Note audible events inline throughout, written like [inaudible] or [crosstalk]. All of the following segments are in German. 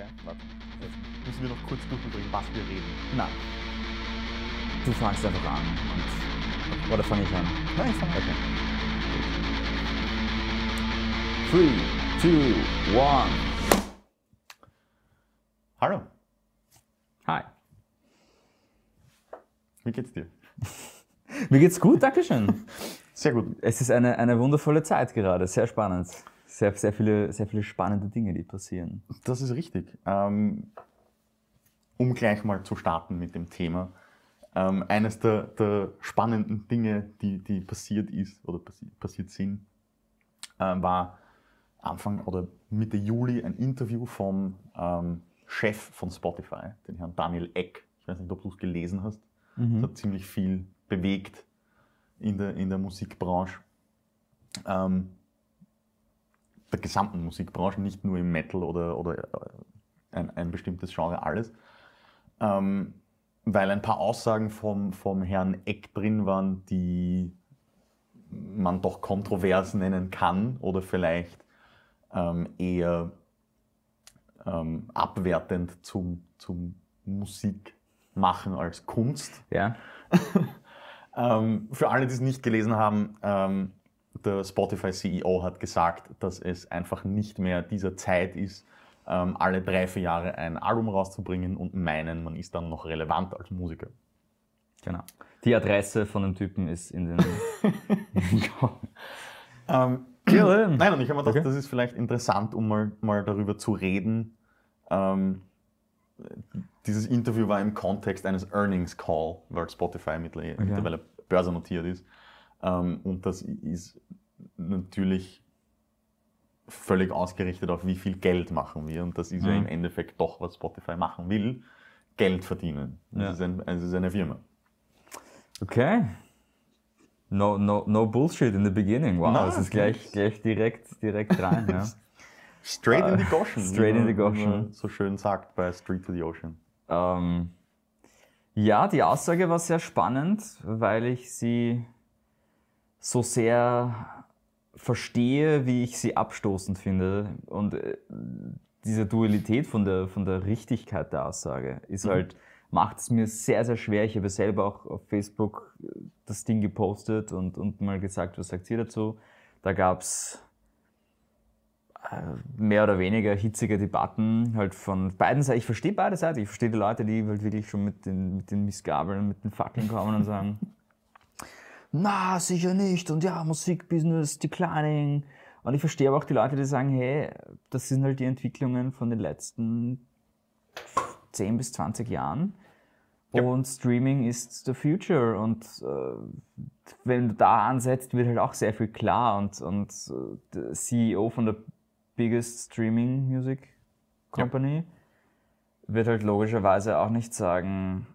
Okay, warte. Jetzt müssen wir noch kurz durchbringen, was wir reden. Nein. Du fangst einfach an. Und, oder fange ich an? Nein, ich fange an. Okay. 3, 2, 1. Hallo. Hi. Wie geht's dir? Mir geht's gut, Dankeschön. [laughs] Sehr gut. Es ist eine, eine wundervolle Zeit gerade, sehr spannend sehr, sehr, viele, sehr viele spannende Dinge, die passieren. Das ist richtig. Ähm, um gleich mal zu starten mit dem Thema. Ähm, eines der, der, spannenden Dinge, die, die passiert ist oder passi passiert sind, ähm, war Anfang oder Mitte Juli ein Interview vom Chef von Spotify, den Herrn Daniel Eck. Ich weiß nicht, ob du es gelesen hast. Mhm. Das hat ziemlich viel bewegt in der, in der Musikbranche der gesamten Musikbranche, nicht nur im Metal oder, oder äh, ein, ein bestimmtes Genre, alles. Ähm, weil ein paar Aussagen vom, vom Herrn Eck drin waren, die man doch kontrovers nennen kann oder vielleicht ähm, eher ähm, abwertend zum, zum Musikmachen als Kunst. Ja. [laughs] ähm, für alle, die es nicht gelesen haben, ähm, der Spotify-CEO hat gesagt, dass es einfach nicht mehr dieser Zeit ist, ähm, alle drei, vier Jahre ein Album rauszubringen und meinen, man ist dann noch relevant als Musiker. Genau. Die Adresse von dem Typen ist in den. [laughs] ähm, Nein, und ich habe mir gedacht, okay. das ist vielleicht interessant, um mal, mal darüber zu reden. Ähm, dieses Interview war im Kontext eines Earnings Call, weil Spotify mittlerweile okay. börsennotiert ist. Ähm, und das ist natürlich völlig ausgerichtet auf, wie viel Geld machen wir. Und das ist mhm. ja im Endeffekt doch, was Spotify machen will, Geld verdienen. Es ist, ein, also ist eine Firma. Okay. No, no, no bullshit in the beginning. Wow, Nein, das ist gleich, gleich direkt, direkt rein. ja. [laughs] Straight in the Goshen. Ah, straight in the Goshen. so schön sagt bei Street to the Ocean. Ähm, ja, die Aussage war sehr spannend, weil ich sie so sehr verstehe, wie ich sie abstoßend finde. Und äh, diese Dualität von der, von der Richtigkeit der Aussage ist mhm. halt, macht es mir sehr, sehr schwer. Ich habe selber auch auf Facebook äh, das Ding gepostet und, und mal gesagt, was sagt ihr dazu? Da gab es äh, mehr oder weniger hitzige Debatten halt von beiden Seiten. Ich verstehe beide Seiten. Ich verstehe die Leute, die halt wirklich schon mit den, mit den Missgabeln, mit den Fackeln kommen und sagen, [laughs] na, sicher nicht und ja, Musikbusiness, declining. Und ich verstehe aber auch die Leute, die sagen, hey, das sind halt die Entwicklungen von den letzten 10 bis 20 Jahren. Ja. Und Streaming ist the future. Und äh, wenn du da ansetzt, wird halt auch sehr viel klar. Und, und äh, CEO von der biggest Streaming Music Company ja. wird halt logischerweise auch nicht sagen,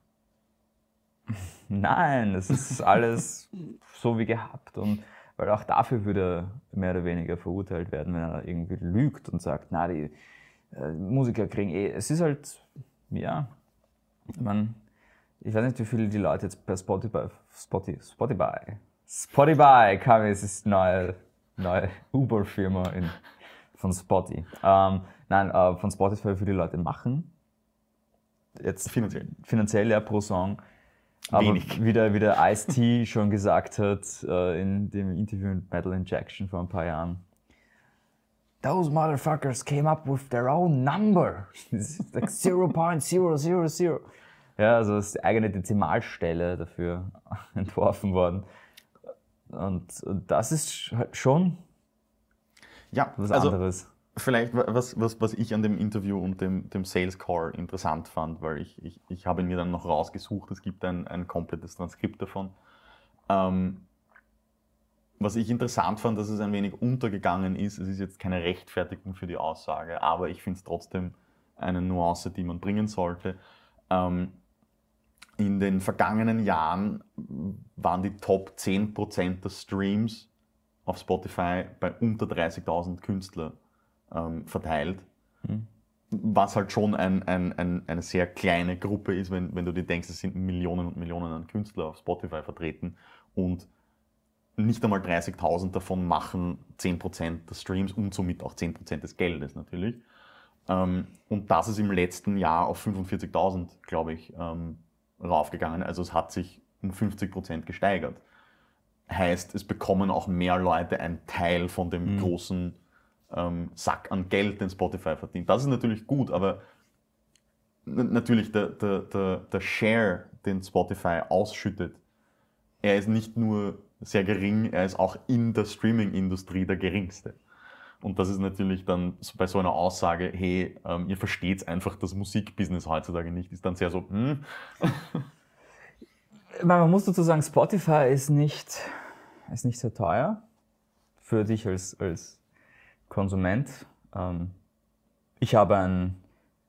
Nein, es ist alles so wie gehabt. Und weil auch dafür würde er mehr oder weniger verurteilt werden, wenn er irgendwie lügt und sagt, na, die äh, Musiker kriegen eh. Es ist halt, ja, man, ich weiß nicht, wie viele die Leute jetzt per Spotify, Spotify, Spotify, Spotify kam, es ist neue, neue Uber-Firma von Spotify. Ähm, nein, äh, von Spotify für die Leute machen. Jetzt finanziell. Finanziell, ja, pro Song wenig. Aber wie der, wie der Ice-T [laughs] schon gesagt hat äh, in dem Interview mit Metal Injection vor ein paar Jahren, Those motherfuckers came up with their own number. [laughs] like 0.000. Ja, also ist die eigene Dezimalstelle dafür [laughs] entworfen worden. Und, und das ist schon ja, was also, anderes. Vielleicht, was, was, was ich an dem Interview und dem, dem Sales Call interessant fand, weil ich, ich, ich habe mir dann noch rausgesucht, es gibt ein, ein komplettes Transkript davon. Ähm, was ich interessant fand, dass es ein wenig untergegangen ist, es ist jetzt keine Rechtfertigung für die Aussage, aber ich finde es trotzdem eine Nuance, die man bringen sollte. Ähm, in den vergangenen Jahren waren die Top 10% der Streams auf Spotify bei unter 30.000 Künstlern ähm, verteilt. Mhm. Was halt schon ein, ein, ein, eine sehr kleine Gruppe ist, wenn, wenn du dir denkst, es sind Millionen und Millionen an Künstler auf Spotify vertreten und nicht einmal 30.000 davon machen 10% der Streams und somit auch 10% des Geldes natürlich. Ähm, und das ist im letzten Jahr auf 45.000, glaube ich, ähm, raufgegangen. Also es hat sich um 50% gesteigert. Heißt, es bekommen auch mehr Leute einen Teil von dem mhm. großen ähm, Sack an Geld, den Spotify verdient. Das ist natürlich gut, aber natürlich der, der, der, der Share, den Spotify ausschüttet, er ist nicht nur sehr gering, er ist auch in der Streaming-Industrie der geringste. Und das ist natürlich dann bei so einer Aussage, hey, ähm, ihr versteht einfach das Musikbusiness heutzutage nicht, ist dann sehr so, hm. [laughs] Man muss dazu sagen, Spotify ist nicht, ist nicht so teuer für dich als, als Konsument. Ähm, ich habe ein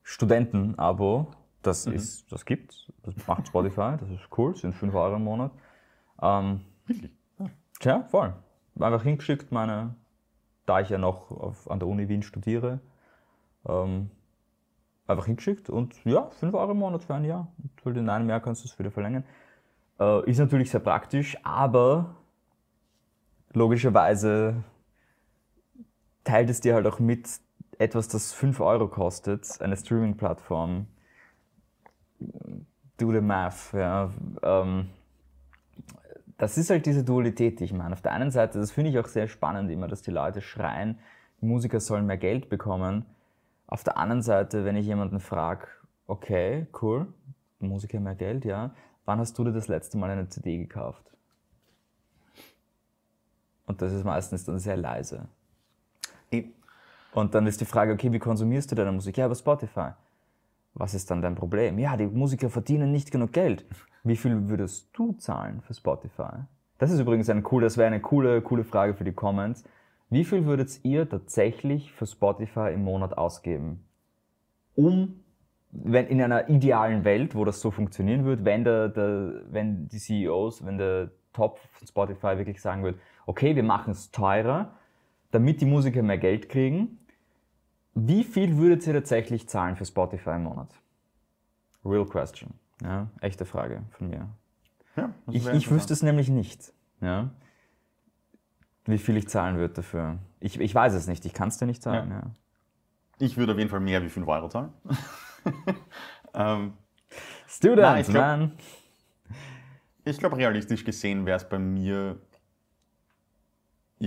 Studenten-Abo, das, mhm. das gibt das macht Spotify, das ist cool, sind 5 Euro im Monat. Ähm, Wirklich? Ja. Tja, voll. Einfach hingeschickt, meine, da ich ja noch auf, an der Uni Wien studiere, ähm, einfach hingeschickt und ja, 5 Euro im Monat für ein Jahr. Und halt in einem Jahr kannst du es wieder verlängern. Äh, ist natürlich sehr praktisch, aber logischerweise teilt es dir halt auch mit etwas, das 5 Euro kostet, eine Streaming-Plattform. Do the math, ja. Ähm, das ist halt diese Dualität, die ich meine. Auf der einen Seite, das finde ich auch sehr spannend immer, dass die Leute schreien, die Musiker sollen mehr Geld bekommen. Auf der anderen Seite, wenn ich jemanden frage, okay, cool, Musiker mehr Geld, ja, wann hast du dir das letzte Mal eine CD gekauft? Und das ist meistens dann sehr leise. Und dann ist die Frage, okay, wie konsumierst du deine Musik? Ja, über Spotify. Was ist dann dein Problem? Ja, die Musiker verdienen nicht genug Geld. Wie viel würdest du zahlen für Spotify? Das ist übrigens ein cool, das wäre eine coole, coole Frage für die Comments. Wie viel würdet ihr tatsächlich für Spotify im Monat ausgeben? Um, wenn in einer idealen Welt, wo das so funktionieren würde, wenn der, der wenn die CEOs, wenn der Top von Spotify wirklich sagen würde, okay, wir machen es teurer, damit die Musiker mehr Geld kriegen. Wie viel würdet ihr tatsächlich zahlen für Spotify im Monat? Real question. Ja, echte Frage von mir. Ja, ich, ich wüsste es nämlich nicht. Ja? Wie viel ich zahlen würde dafür. Ich, ich weiß es nicht, ich kann es dir nicht sagen. Ja. Ich würde auf jeden Fall mehr wie 5 Euro zahlen. [laughs] ähm, Student, Nein, ich glaub, man. Ich glaube, realistisch gesehen wäre es bei mir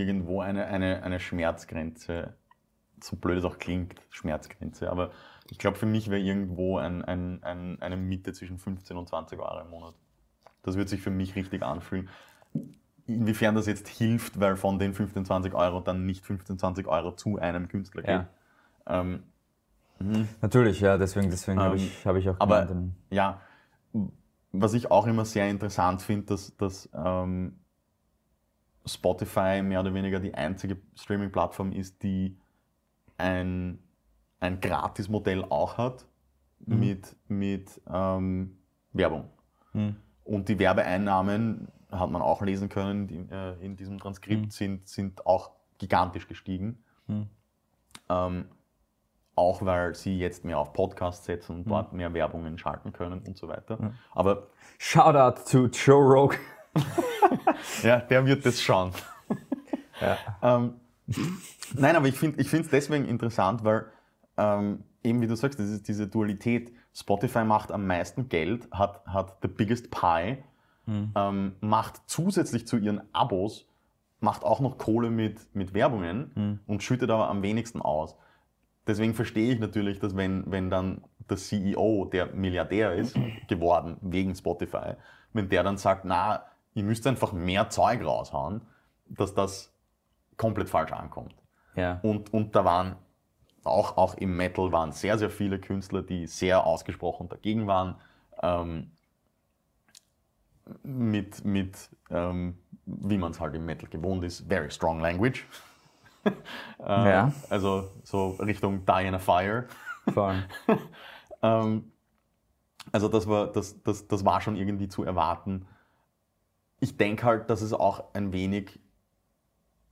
irgendwo eine, eine, eine Schmerzgrenze, so blöd es auch klingt, Schmerzgrenze, aber ich glaube, für mich wäre irgendwo ein, ein, ein, eine Mitte zwischen 15 und 20 Euro im Monat. Das würde sich für mich richtig anfühlen. Inwiefern das jetzt hilft, weil von den 15, 20 Euro dann nicht 15, 20 Euro zu einem Künstler gehen. Ja. Ähm, hm. Natürlich, ja, deswegen, deswegen ähm, habe ich, hab ich auch Aber ja, was ich auch immer sehr interessant finde, dass, dass ähm, Spotify mehr oder weniger die einzige Streaming-Plattform ist, die ein, ein Gratis-Modell auch hat mhm. mit, mit ähm, Werbung. Mhm. Und die Werbeeinnahmen, hat man auch lesen können die, äh, in diesem Transkript, mhm. sind, sind auch gigantisch gestiegen. Mhm. Ähm, auch weil sie jetzt mehr auf Podcasts setzen und mhm. dort mehr Werbungen schalten können und so weiter. Mhm. Aber Shoutout zu Joe Rogan. [laughs] ja, der wird das schauen. [laughs] Ja. Ähm, nein, aber ich finde es deswegen interessant, weil ähm, eben wie du sagst, das ist diese Dualität. Spotify macht am meisten Geld, hat, hat the biggest pie, mhm. ähm, macht zusätzlich zu ihren Abos, macht auch noch Kohle mit, mit Werbungen mhm. und schüttet aber am wenigsten aus. Deswegen verstehe ich natürlich, dass wenn, wenn dann der CEO, der Milliardär ist, [clears throat] geworden wegen Spotify, wenn der dann sagt, na, Ihr müsst einfach mehr Zeug raushauen, dass das komplett falsch ankommt. Ja. Und, und da waren auch, auch im Metal waren sehr, sehr viele Künstler, die sehr ausgesprochen dagegen waren, ähm, mit, mit ähm, wie man es halt im Metal gewohnt ist, very strong language. [laughs] äh, ja. Also so Richtung Diana Fire. Voll. [laughs] ähm, also das war, das, das, das war schon irgendwie zu erwarten ich denke halt, dass es auch ein wenig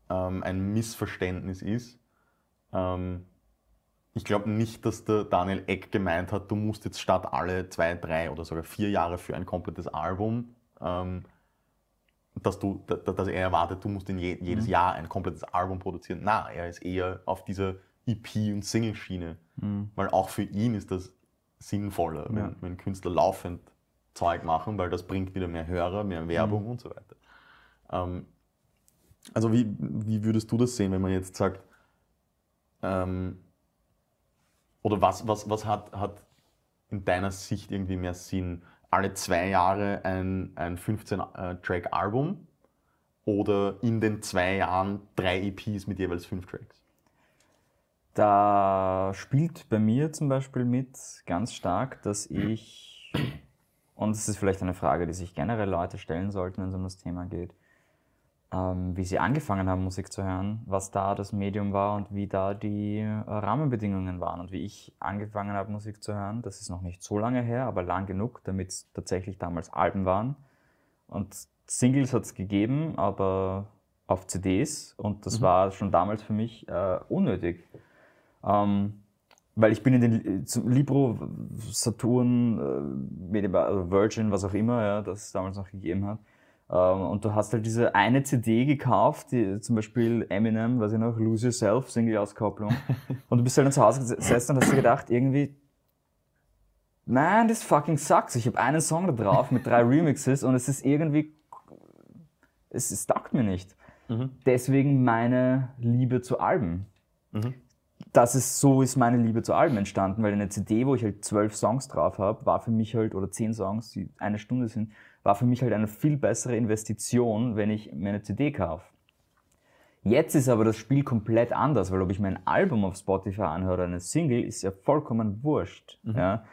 ähm, ein Missverständnis ist. Ähm, ich glaube nicht, dass der Daniel Eck gemeint hat, du musst jetzt statt alle zwei, drei oder sogar vier Jahre für ein komplettes Album, ähm, dass, du, dass er erwartet, du musst in je, jedes mhm. Jahr ein komplettes Album produzieren. Na, er ist eher auf dieser EP- und Single-Schiene, mhm. weil auch für ihn ist das sinnvoller, ja. wenn, wenn Künstler laufend Zeug machen, weil das bringt wieder mehr Hörer, mehr mhm. Werbung mhm. und so weiter. Ähm, also wie, wie würdest du das sehen, wenn man jetzt sagt, ähm, oder was, was, was hat, hat in deiner Sicht irgendwie mehr Sinn? Alle zwei Jahre ein, ein 15-Track-Album äh, oder in den zwei Jahren drei EPs mit jeweils fünf Tracks? Da spielt bei mir zum Beispiel mit ganz stark, dass ich und es ist vielleicht eine Frage, die sich generell Leute stellen sollten, wenn es um das Thema geht, ähm, wie sie angefangen haben, Musik zu hören, was da das Medium war und wie da die Rahmenbedingungen waren und wie ich angefangen habe, Musik zu hören. Das ist noch nicht so lange her, aber lang genug, damit es tatsächlich damals Alben waren. Und Singles hat es gegeben, aber auf CDs und das mhm. war schon damals für mich äh, unnötig. Ähm, weil ich bin in den äh, Libro, Saturn, äh, also Virgin, was auch immer, ja, das es damals noch gegeben hat. Ähm, und du hast halt diese eine CD gekauft, die, zum Beispiel Eminem, weiß ich noch, Lose Yourself, Single-Auskopplung. [laughs] Und du bist halt dann zu Hause gesessen und hast dir gedacht, irgendwie, man, das fucking sucks. Ich habe einen Song da drauf mit drei Remixes und es ist irgendwie, es, es taugt mir nicht. Mhm. Deswegen meine Liebe zu Alben. Mhm das ist, so ist meine Liebe zu Alben entstanden, weil eine CD, wo ich halt zwölf Songs drauf habe, war für mich halt, oder zehn Songs, die eine Stunde sind, war für mich halt eine viel bessere Investition, wenn ich mir eine CD kaufe. Jetzt ist aber das Spiel komplett anders, weil ob ich mein Album auf Spotify anhöre oder eine Single, ist ja vollkommen wurscht. Mhm. Ja.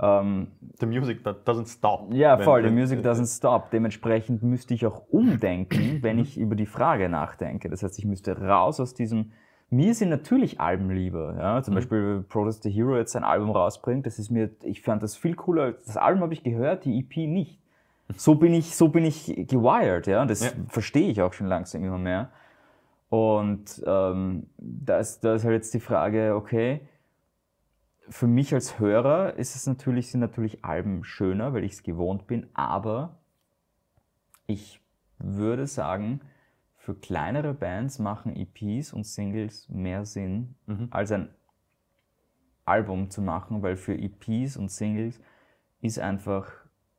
Ähm, the music doesn't stop. Ja, voll, the music äh, doesn't stop. Dementsprechend müsste ich auch umdenken, wenn ich über die Frage nachdenke. Das heißt, ich müsste raus aus diesem mir sind natürlich Alben lieber. Ja? Zum mhm. Beispiel Protest the Hero jetzt sein Album rausbringt, das ist mir, ich fand das viel cooler. Das Album habe ich gehört, die EP nicht. [laughs] So bin ich, so bin ich gewired, ja. das ja. verstehe ich auch schon langsam immer mehr. Und ähm, da, ist, da ist halt jetzt die Frage, okay, für mich als Hörer ist es natürlich, sind natürlich Alben schöner, weil ich es gewohnt bin, aber ich würde sagen, für kleinere Bands machen EPs und Singles mehr Sinn, mhm. als ein Album zu machen, weil für EPs und Singles ist einfach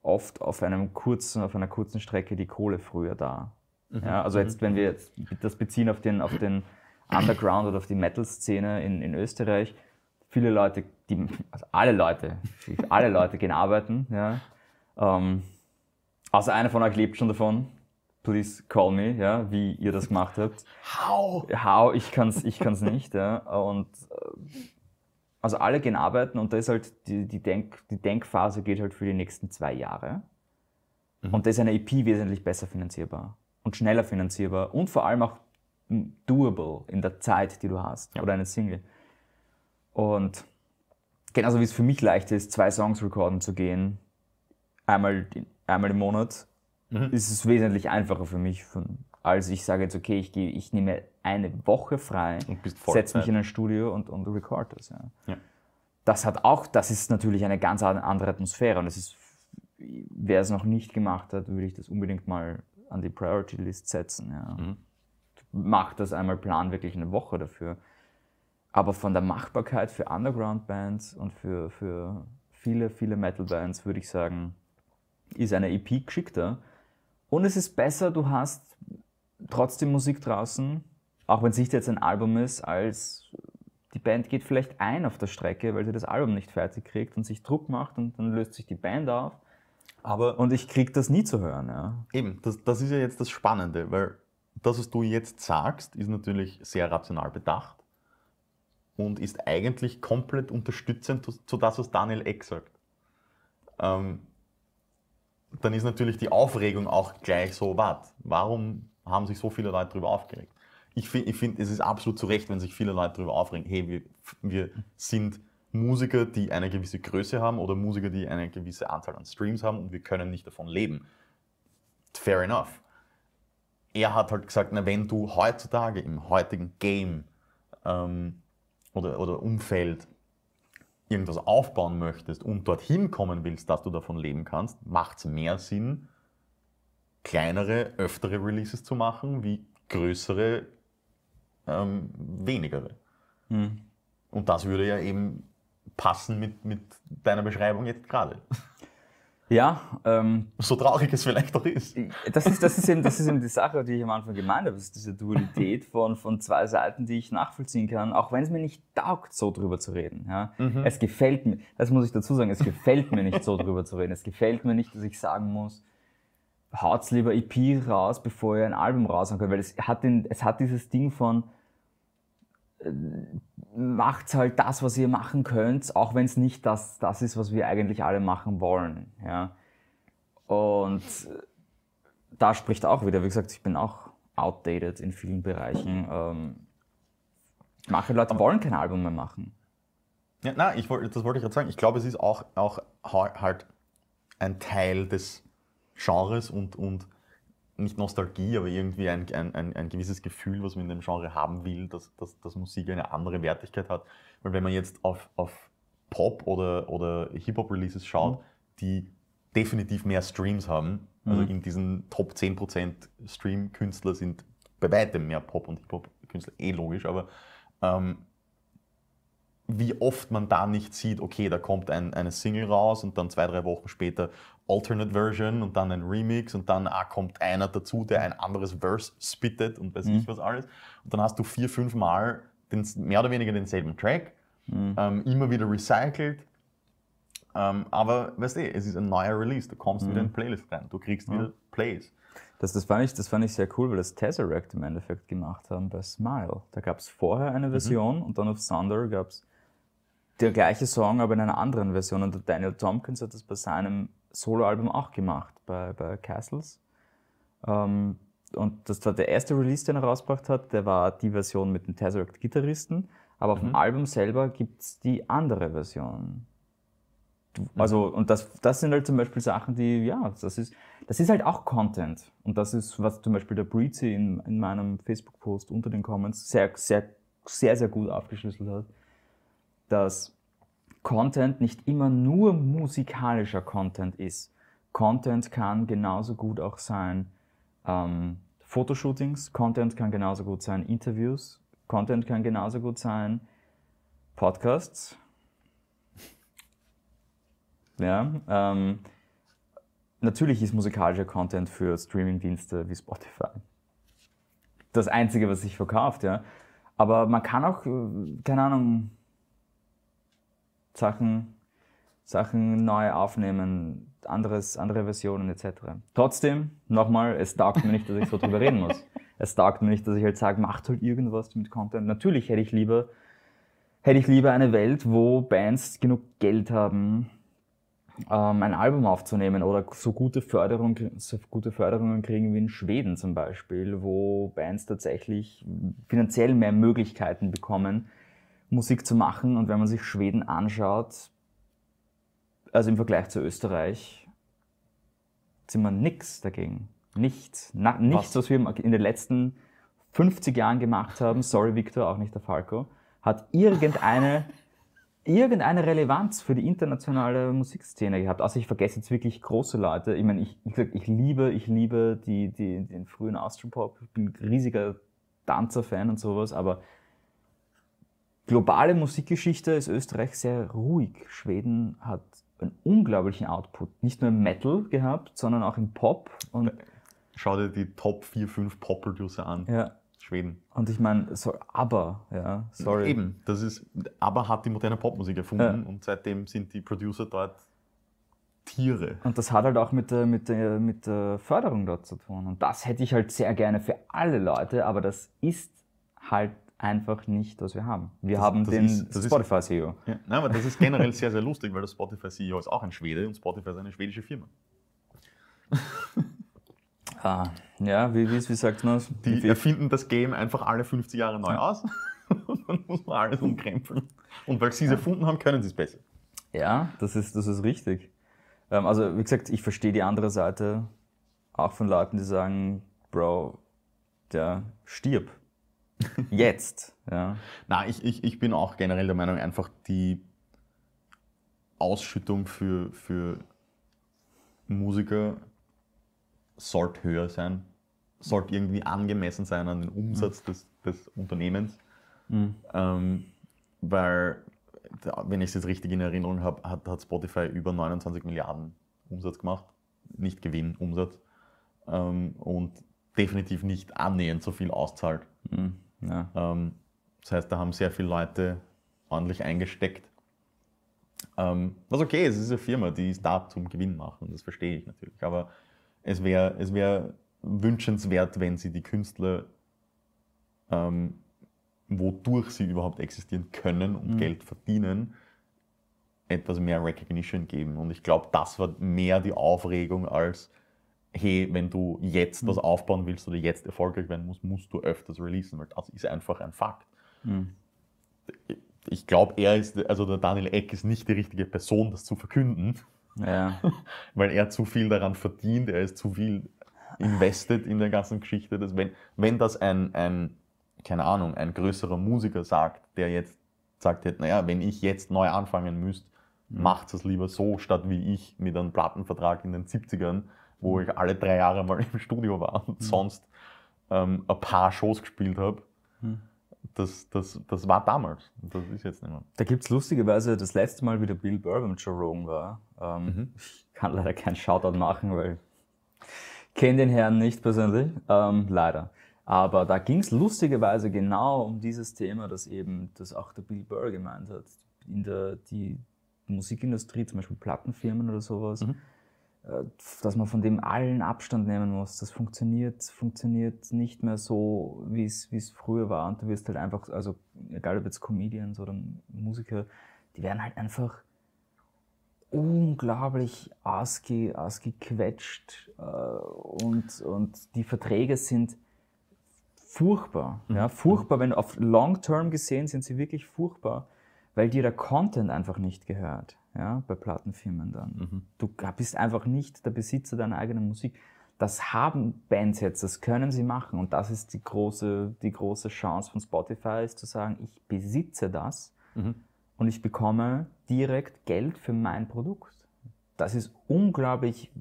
oft auf einem kurzen, auf einer kurzen Strecke die Kohle früher da. Mhm. Ja, also mhm. jetzt, wenn wir jetzt das beziehen auf den, auf den Underground oder auf die Metal-Szene in, in Österreich, viele Leute, die, also alle Leute, alle Leute gehen arbeiten, ja. Ähm, außer einer von euch lebt schon davon please call me, ja, wie ihr das gemacht habt. How? How, ich kann's, ich kann's nicht, ja. Und äh, also alle gehen arbeiten und da ist halt die, die, Denk, die Denkphase geht halt für die nächsten zwei Jahre. Mhm. Und da ist eine EP wesentlich besser finanzierbar und schneller finanzierbar und vor allem auch doable in der Zeit, die du hast ja. oder eine Single. Und genauso wie es für mich leicht ist, zwei Songs recorden zu gehen, einmal, einmal im Monat mhm. ist es wesentlich einfacher für mich, von, als ich sage jetzt, okay, ich, gehe, ich nehme eine Woche frei, setze mich in ein Studio und, und record das. Ja. ja. Das hat auch, das ist natürlich eine ganz andere Atmosphäre und es ist, wer es noch nicht gemacht hat, würde ich das unbedingt mal an die Priority List setzen. Ja. Mhm. Mach das einmal, plan wirklich eine Woche dafür. Aber von der Machbarkeit für Underground-Bands und für, für viele, viele Metal-Bands würde ich sagen, ist eine EP geschickter, und es ist besser, du hast trotzdem Musik draußen, auch wenn es nicht jetzt ein Album ist, als die Band geht vielleicht ein auf der Strecke, weil sie das Album nicht fertig kriegt und sich Druck macht und dann löst sich die Band auf. Aber und ich kriege das nie zu hören. Ja. Eben, das, das ist ja jetzt das Spannende, weil das, was du jetzt sagst, ist natürlich sehr rational bedacht und ist eigentlich komplett unterstützend zu, zu das, was Daniel Eck sagt. Ähm, dann ist natürlich die Aufregung auch gleich so, wart, warum haben sich so viele Leute darüber aufgeregt? Ich finde, find, es ist absolut zu Recht, wenn sich viele Leute darüber aufregen, hey, wir, wir sind Musiker, die eine gewisse Größe haben oder Musiker, die eine gewisse Anzahl an Streams haben und wir können nicht davon leben. Fair enough. Er hat halt gesagt, na, wenn du heutzutage im heutigen Game ähm, oder, oder Umfeld irgendwas aufbauen möchtest und dorthin kommen willst, dass du davon leben kannst, macht es mehr Sinn, kleinere, öftere Releases zu machen, wie größere, ähm, wenigere. Mhm. Und das würde ja eben passen mit, mit deiner Beschreibung jetzt gerade. Ja. Ähm, so traurig es vielleicht auch ist. Das ist, das, ist eben, das ist eben die Sache, die ich am Anfang gemeint habe. Das ist diese Dualität von, von zwei Seiten, die ich nachvollziehen kann, auch wenn es mir nicht taugt, so drüber zu reden. Ja? Mhm. Es gefällt mir, das muss ich dazu sagen, es gefällt mir nicht, so drüber zu reden. Es gefällt mir nicht, dass ich sagen muss, haut's lieber EP raus, bevor ihr ein Album raushauen könnt, weil es hat, den, es hat dieses Ding von, macht halt das, was ihr machen könnt, auch wenn es nicht das, das ist, was wir eigentlich alle machen wollen. Ja. Und äh, da spricht auch wieder, wie gesagt, ich bin auch outdated in vielen Bereichen. Ähm, manche Leute wollen kein Album mehr machen. Ja, nein, ich das wollte ich gerade sagen. Ich glaube, es ist auch, auch halt ein Teil des Genres und, und nicht Nostalgie, aber irgendwie ein, ein, ein, ein, gewisses Gefühl, was man in dem Genre haben will, dass, dass, dass Musik eine andere Wertigkeit hat. Weil wenn man jetzt auf, auf Pop- oder, oder Hip-Hop-Releases schaut, mhm. die definitiv mehr Streams haben, also mhm. in diesen Top 10% Stream-Künstler sind bei weitem mehr Pop- und Hip-Hop-Künstler, eh logisch, aber ähm, wie oft man da nicht sieht, okay, da kommt ein, eine Single raus und dann zwei, drei Wochen später Alternate Version und dann ein Remix und dann ah, kommt einer dazu, der ein anderes Verse spittet und weiß mhm. ich was alles. Und dann hast du vier, fünf Mal den, mehr oder weniger denselben Track, mhm. ähm, immer wieder recycelt. Ähm, aber weißt du, es ist ein neuer Release, du kommst mhm. wieder in Playlist rein, du kriegst mhm. wieder Plays. Das, das, fand ich, das fand ich sehr cool, weil das Tesseract im Endeffekt gemacht haben bei Smile. Da gab es vorher eine mhm. Version und dann auf Thunder gab es der gleiche Song, aber in einer anderen Version. Und der Daniel Tompkins hat das bei seinem Soloalbum auch gemacht, bei, bei Castles. Ähm, und das war der erste Release, den er rausgebracht hat, der war die Version mit den Tesseract-Gitarristen. Aber mhm. auf dem mhm. Album selber gibt es die andere Version. Mhm. Also, und das, das sind halt zum Beispiel Sachen, die, ja, das ist, das ist halt auch Content. Und das ist, was zum Beispiel der Breezy in, in meinem Facebook-Post unter den Comments sehr, sehr, sehr, sehr gut aufgeschlüsselt hat dass Content nicht immer nur musikalischer Content ist. Content kann genauso gut auch sein ähm, Fotoshootings, Content kann genauso gut sein Interviews, Content kann genauso gut sein Podcasts. Ja, ähm, natürlich ist musikalischer Content für Streamingdienste wie Spotify das Einzige, was sich verkauft, ja. Aber man kann auch, äh, keine Ahnung, Sachen, Sachen neu aufnehmen, anderes, andere Versionen etc. Trotzdem, nochmal, es taugt mir nicht, dass ich so drüber reden muss. Es taugt mir nicht, dass ich halt sage, macht halt irgendwas mit Content. Natürlich hätte ich lieber, hätte ich lieber eine Welt, wo Bands genug Geld haben, ähm, ein Album aufzunehmen oder so gute, Förderung, so gute Förderungen kriegen wie in Schweden zum Beispiel, wo Bands tatsächlich finanziell mehr Möglichkeiten bekommen, Musik zu machen. Und wenn man sich Schweden anschaut, also im Vergleich zu Österreich, sind wir nichts dagegen. Nichts. Na, nichts, was? was wir in den letzten 50 Jahren gemacht haben, sorry Victor, auch nicht der Falco, hat irgendeine, [laughs] irgendeine Relevanz für die internationale Musikszene gehabt. Außer ich vergesse jetzt wirklich große Leute. Ich meine, ich, ich, ich liebe, ich liebe die, die, den frühen Austropop, bin riesiger Tanzer-Fan und sowas, aber globale Musikgeschichte ist Österreich sehr ruhig. Schweden hat einen unglaublichen Output, nicht nur im Metal gehabt, sondern auch im Pop. Und Schau dir die Top 4, 5 Pop-Producer an. Ja. Schweden. Und ich meine, so, aber, ja, sorry. Eben, das ist, aber hat die moderne Popmusik erfunden ja. und seitdem sind die Producer dort Tiere. Und das hat halt auch mit der, mit, der, mit der Förderung dort zu tun. Und das hätte ich halt sehr gerne für alle Leute, aber das ist halt einfach nicht, was wir haben. Wir das, haben das den Spotify-CEO. Ja, nein, aber das ist generell sehr, sehr lustig, weil der Spotify-CEO ist auch ein Schwede und Spotify ist eine schwedische Firma. [laughs] ah, ja, wie, wie, wie sagt man es? Die, erfinden das Game einfach alle 50 Jahre neu aus [laughs] und dann muss man alles umkrempeln. Und weil sie es erfunden haben, können sie es besser. Ja, das ist, das ist richtig. Ähm, also, wie gesagt, ich verstehe die andere Seite auch von Leuten, die sagen, Bro, der stirbt. [laughs] Jetzt. Ja. Nein, ich, ich, ich bin auch generell der Meinung, einfach die Ausschüttung für, für Musiker sollte höher sein, sollte irgendwie angemessen sein an den Umsatz mhm. des, des Unternehmens. Mhm. Ähm, weil, wenn ich es jetzt richtig in Erinnerung habe, hat, hat Spotify über 29 Milliarden Umsatz gemacht. Nicht Gewinn, Umsatz. Ähm, und definitiv nicht annähernd so viel auszahlt. Mhm. Ja. Ähm, das heißt, da haben sehr viele Leute ordentlich eingesteckt. Ähm, was okay ist, es ist eine Firma, die ist da zum Gewinn machen, das verstehe ich natürlich. Aber es wäre es wär wünschenswert, wenn sie die Künstler, ähm, wodurch sie überhaupt existieren können und mhm. Geld verdienen, etwas mehr Recognition geben. Und ich glaube, das war mehr die Aufregung als hey, wenn du jetzt das mhm. aufbauen willst oder jetzt erfolgreich werden musst, musst du öfters releasen, weil das ist einfach ein Fakt. Mhm. Ich glaube, er ist, also der Daniel Eck ist nicht die richtige Person, das zu verkünden, ja. [laughs] weil er zu viel daran verdient, er ist zu viel invested in der ganzen Geschichte. Dass wenn, wenn das ein, ein, keine Ahnung, ein größerer Musiker sagt, der jetzt sagt hätte, naja, wenn ich jetzt neu anfangen müsste, mhm. macht es lieber so, statt wie ich mit einem Plattenvertrag in den 70ern wo ich alle drei Jahre mal [laughs] im Studio war und mhm. sonst ähm, ein paar Shows gespielt habe. Mhm. Das, das, das war damals, das ist jetzt nicht mehr. Da gibt es lustigerweise das letzte Mal, wie der Bill Burr beim Joe Rogan war. Ähm, mhm. Ich kann leider keinen Shoutout machen, weil ich kenne den Herrn nicht persönlich, ähm, leider. Aber da ging es lustigerweise genau um dieses Thema, das eben, das auch der Bill Burr gemeint hat. In der die Musikindustrie, zum Beispiel Plattenfirmen oder sowas, mhm. Äh, dass man von dem allen Abstand nehmen muss. Das funktioniert, funktioniert nicht mehr so, wie es früher war. Und du wirst halt einfach, also egal ob jetzt Comedians oder Musiker, die werden halt einfach unglaublich ausge, ausgequetscht äh, und, und die Verträge sind furchtbar. Mhm. Ja, furchtbar, wenn auf Long Term gesehen sind sie wirklich furchtbar, weil dir der Content einfach nicht gehört ja, bei Plattenfirmen dann. Mhm. Du bist einfach nicht der Besitzer deiner eigenen Musik. Das haben Bands jetzt, das können sie machen. Und das ist die große, die große Chance von Spotify, ist zu sagen, ich besitze das mhm. und ich bekomme direkt Geld für mein Produkt. Das ist unglaublich,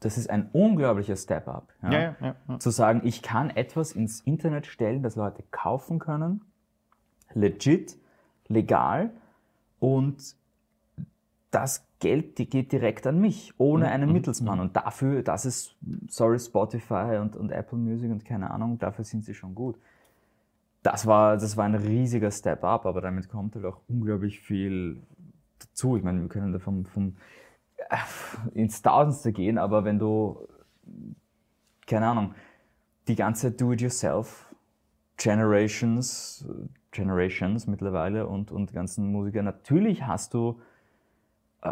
das ist ein unglaublicher Step-up. Ja? Ja, ja, zu sagen, ich kann etwas ins Internet stellen, das Leute kaufen können, legit, legal und das Geld die geht direkt an mich, ohne mhm. einen mhm, Mittelsmann. Mhm. Und dafür, das ist, sorry, Spotify und, und Apple Music und keine Ahnung, dafür sind sie schon gut. Das war, das war ein riesiger Step up, aber damit kommt halt auch unglaublich viel dazu. Ich meine, wir können da vom, vom äh, ins Tausendste gehen, aber wenn du, keine Ahnung, die ganze Do-it-yourself Generations, Generations mittlerweile und, und ganzen Musiker, natürlich hast du äh,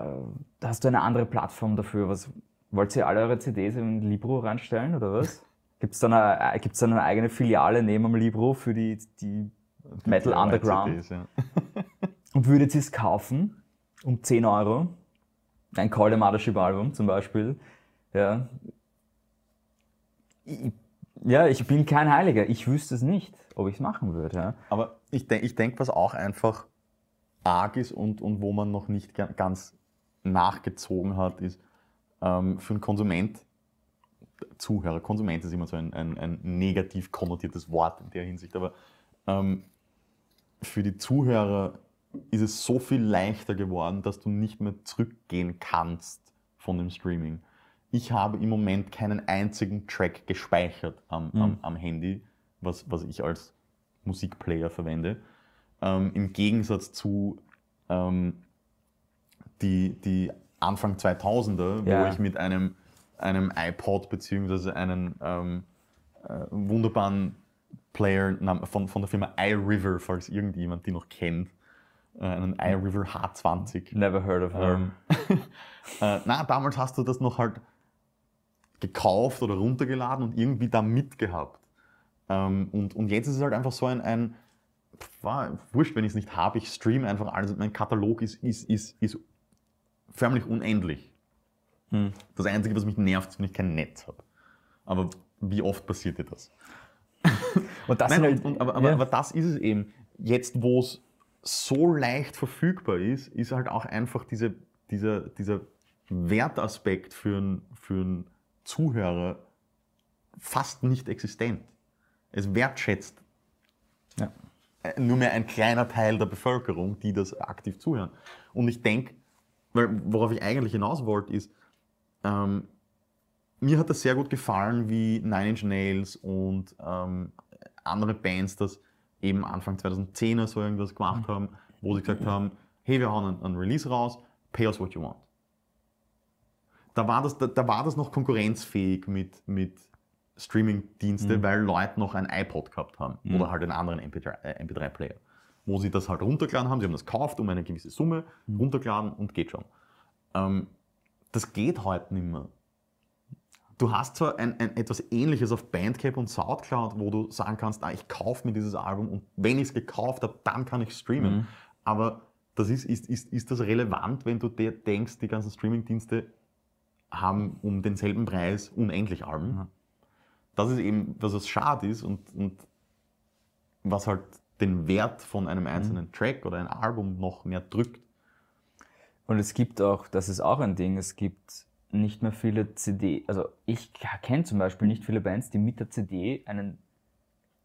hast du eine andere Plattform dafür? Was, wollt ihr alle eure CDs in Libro reinstellen oder was? [laughs] Gibt es dann, eine, äh, eine eigene Filiale neben dem Libro für die, die Metal Underground? CDs, ja. [laughs] Und würdet ihr es kaufen? Um 10 Euro? Ein Call the Mothership Album zum Beispiel. Ja. Ich, ja, ich bin kein Heiliger. Ich wüsste es nicht, ob ich es machen würde. Ja. Aber ich denke, ich denk, was auch einfach arg ist und, und wo man noch nicht ganz nachgezogen hat, ist ähm, für den Konsument, Zuhörer, Konsument ist immer so ein, ein, ein negativ konnotiertes Wort in der Hinsicht, aber ähm, für die Zuhörer ist es so viel leichter geworden, dass du nicht mehr zurückgehen kannst von dem Streaming. Ich habe im Moment keinen einzigen Track gespeichert am, mhm. am, am Handy, was, was ich als Musikplayer verwende. Ähm, Im Gegensatz zu ähm, die, die Anfang 2000er, ja. wo ich mit einem, einem iPod bzw. einem ähm, äh, wunderbaren Player von, von der Firma iRiver, falls irgendjemand die noch kennt, äh, einen iRiver H20. Never heard of her. Ähm, [laughs] äh, na, damals hast du das noch halt gekauft oder runtergeladen und irgendwie da mitgehabt. Ähm, und, und jetzt ist es halt einfach so ein, ein war wurscht, wenn ich es nicht habe, ich stream einfach alles. Mein Katalog ist, ist, ist, ist förmlich unendlich. Hm. Das Einzige, was mich nervt, ist, wenn ich kein Netz habe. Aber wie oft passiert dir das? [laughs] Und das Nein, halt, und, aber, aber, ja. aber das ist es eben. Jetzt, wo es so leicht verfügbar ist, ist halt auch einfach diese, dieser, dieser Wertaspekt für einen für Zuhörer fast nicht existent. Es wertschätzt ja. Äh, nur mehr ein kleiner Teil der Bevölkerung, die das aktiv zuhören. Und ich denke, weil worauf ich eigentlich hinaus wollte, ist, ähm, mir hat das sehr gut gefallen, wie Nine Inch Nails und ähm, andere Bands das eben Anfang 2010er so irgendwas gemacht mhm. haben, wo sie gesagt haben, hey, wir hauen einen Release raus, pay us what you want. Da war das, da, da war das noch konkurrenzfähig mit, mit streaming diensten mhm. weil Leute noch ein iPod gehabt haben mhm. oder halt einen anderen MP3-Player. Äh, MP3 wo sie das halt runtergeladen haben. Sie haben das gekauft um eine gewisse Summe, mhm. runtergeladen und geht schon. Ähm, das geht heute halt nicht mehr. Du hast zwar ein, ein, etwas Ähnliches auf Bandcamp und Soundcloud, wo du sagen kannst, ah, ich kaufe mir dieses Album und wenn ich es gekauft habe, dann kann ich streamen. Mhm. Aber das ist, ist, ist, ist das relevant, wenn du dir denkst, die ganzen Streamingdienste haben um denselben Preis unendlich Alben? Mhm. Das ist eben, was es schade ist und, und was halt den Wert von einem mhm. einzelnen mhm. Track oder ein Album noch mehr drückt. Und es gibt auch, das ist auch ein Ding, es gibt nicht mehr viele CD, also ich kenne zum Beispiel nicht viele Bands, die mit der CD einen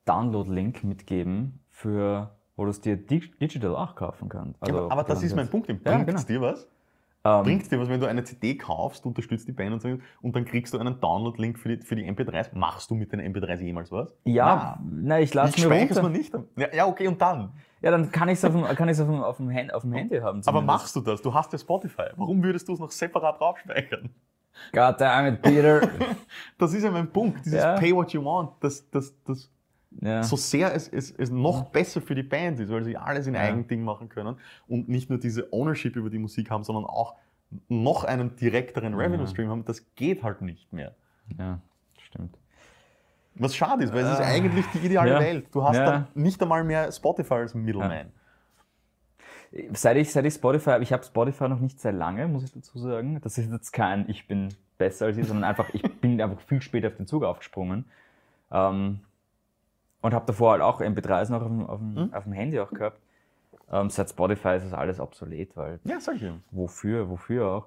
Download-Link mitgeben für, wo du es dir digital auch kaufen kannst. Also, aber, aber das ist mein Punkt, im ja, Punkt genau. dir was? Ähm, Bringt dir was, wenn du eine CD kaufst, unterstützt die Band und, so, und dann kriegst du einen Download-Link für die, für die MP3s. Machst du mit den MP3s jemals was? Ja, na, ich lasse mir runter. man nicht. Ja, ja, okay, und dann? Ja, dann kann ich es auf dem, kann ich's auf auf dem, auf dem Handy haben. Zumindest. Aber machst du das? Du hast ja Spotify. Warum würdest du es noch separat draufspeichern? God damn it, Peter. [laughs] das ist ja mein Punkt. Dieses ja. Pay what you want. Das, das, das, ja. so sehr es, es, es noch besser für die Band ist, weil sie alles in ja. Eigending machen können und nicht nur diese Ownership über die Musik haben, sondern auch noch einen direkteren Revenue-Stream haben. Das geht halt nicht mehr. Ja, stimmt. Was schade ist, weil äh, es ist ah. eigentlich die ideale ja, Welt. Du hast ja. dann nicht einmal mehr Spotify als Middleman. Ja. Seit ich, seit ich Spotify, ich habe Spotify noch nicht sehr lange, muss ich dazu sagen. Das ist jetzt kein, ich bin besser als ich, sondern einfach, ich bin [laughs] einfach viel später auf den Zug aufgesprungen. Ähm, und habe davor halt auch MP3s noch auf dem, auf dem, mhm. auf dem Handy auch gehabt. Ähm, seit Spotify ist das alles obsolet, weil. Ja, sag ich. Wofür, wofür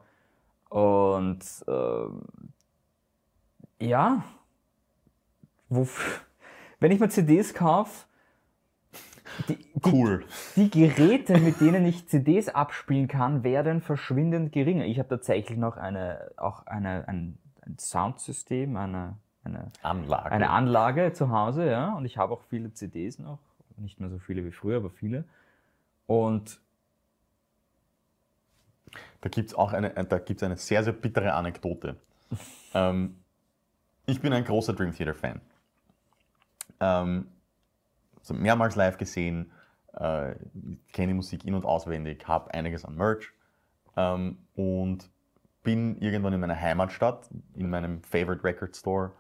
auch. Und ähm, ja, wofür, wenn ich mir CDs kaufe, die, cool. Die, die, Geräte, mit denen ich CDs abspielen kann, werden verschwindend geringer. Ich habe tatsächlich noch eine, auch eine, ein, ein Soundsystem, eine eine Anlage. eine Anlage zu Hause, ja. Und ich habe auch viele CDs noch, nicht mehr so viele wie früher, aber viele. Und da gibt es auch eine, äh, da gibt's eine sehr, sehr bittere Anekdote. [laughs] ähm, ich bin ein großer Dream Theater-Fan. Ähm, also mehrmals live gesehen, äh, kenne die Musik in- und auswendig, habe einiges an Merch ähm, und bin irgendwann in meiner Heimatstadt, in meinem Favorite Record Store,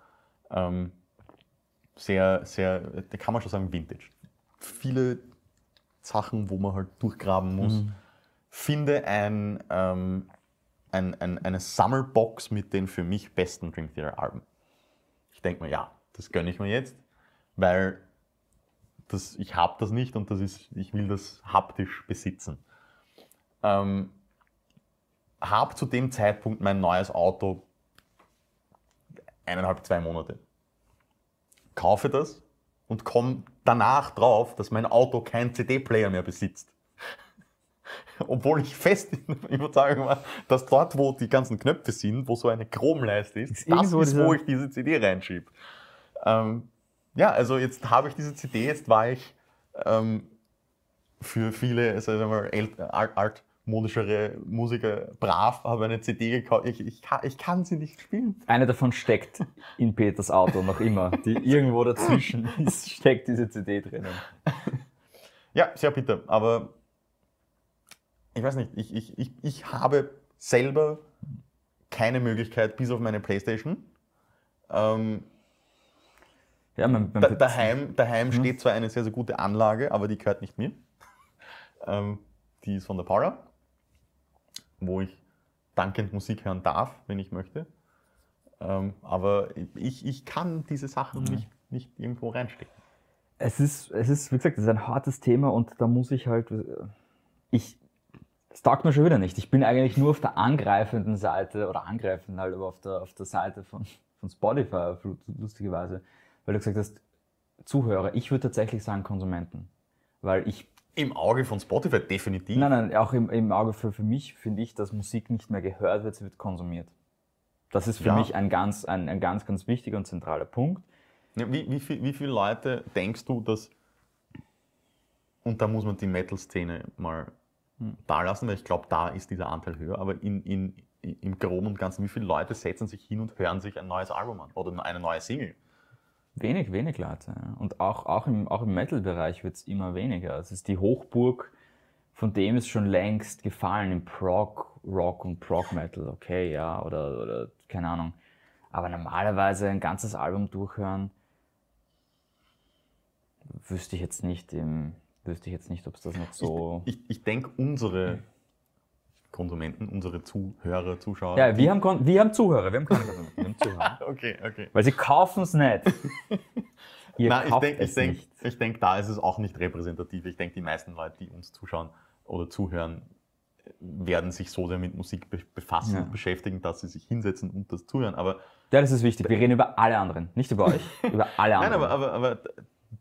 ähm, sehr, sehr, da kann man schon sagen, Vintage. Viele Sachen, wo man halt durchgraben muss. Mhm. Finde ein, ähm, ein, ein, eine Sammelbox mit den für mich besten Dream Theater Alben. Ich denke mir, ja, das gönne ich mir jetzt, weil das, ich habe das nicht und das ist, ich will das haptisch besitzen. Ähm, habe zu dem Zeitpunkt mein neues Auto eineinhalb, zwei Monate. Kaufe das und komme danach drauf, dass mein Auto keinen CD-Player mehr besitzt. [laughs] Obwohl ich fest in der Überzeugung war, dass dort, wo die ganzen Knöpfe sind, wo so eine Chromleiste ist, ist das ist, wo ich diese CD reinschiebe. Ähm, ja, also jetzt habe ich diese CD, jetzt war ich ähm, für viele also alt, alt, modischere Musiker brav, habe eine CD gekauft. Ich, ich, kann, ich kann sie nicht spielen. Eine davon steckt in Peters Auto noch immer. Die irgendwo dazwischen [laughs] ist, steckt diese CD drinnen. Ja, sehr bitter. Aber ich weiß nicht, ich, ich, ich, ich habe selber keine Möglichkeit, bis auf meine Playstation. Ähm, ja, mein, mein da, daheim daheim hm. steht zwar eine sehr, sehr gute Anlage, aber die gehört nicht mir. Ähm, die ist von der Paula wo ich dankend Musik hören darf, wenn ich möchte. Ähm, aber ich, ich kann diese Sachen mhm. nicht, nicht irgendwo reinstecken. Es ist, es ist, wie gesagt, es ist ein hartes Thema und da muss ich halt, äh, ich, es taugt mir schon wieder nicht. Ich bin eigentlich nur auf der angreifenden Seite oder angreifend halt, aber auf der, auf der Seite von, von Spotify, lustigerweise, weil du gesagt hast, Zuhörer, ich würde tatsächlich sagen Konsumenten, weil ich im Auge von Spotify, definitiv. Nein, nein, auch im, im Auge für, für mich finde ich, dass Musik nicht mehr gehört wird, sie wird konsumiert. Das ist für ja. mich ein ganz, ein, ein ganz, ganz wichtiger und zentraler Punkt. Ja, wie, wie, viel, wie viele Leute denkst du, dass, und da muss man die Metal-Szene mal hm. da lassen, weil ich glaube, da ist dieser Anteil höher, aber in, in, im Groben und Ganzen, wie viele Leute setzen sich hin und hören sich ein neues Album an oder eine neue Single? Wenig, wenig Leute. Und auch, auch im, auch im Metal-Bereich wird es immer weniger. Also es ist die Hochburg, von dem ist schon längst gefallen im Prog, Rock und Prog Metal, okay, ja, oder, oder keine Ahnung. Aber normalerweise ein ganzes Album durchhören, wüsste ich jetzt nicht, im, wüsste ich jetzt nicht, ob es das noch so. Ich, ich, ich denke, unsere Konsumenten, unsere Zuhörer, Zuschauer. Ja, wir haben, Kon wir haben Zuhörer, wir haben keine Konsumenten, wir haben Zuhörer. [laughs] okay, okay. Weil sie kaufen es nicht. [laughs] Ihr Nein, ich denke, ich denke, ich denke, da ist es auch nicht repräsentativ. Ich denke, die meisten Leute, die uns zuschauen oder zuhören, werden sich so sehr mit Musik befassen, ja. beschäftigen, dass sie sich hinsetzen und das zuhören. Aber ja, das ist wichtig. Wir reden über alle anderen, nicht über euch, [laughs] über alle anderen. Nein, aber, aber, aber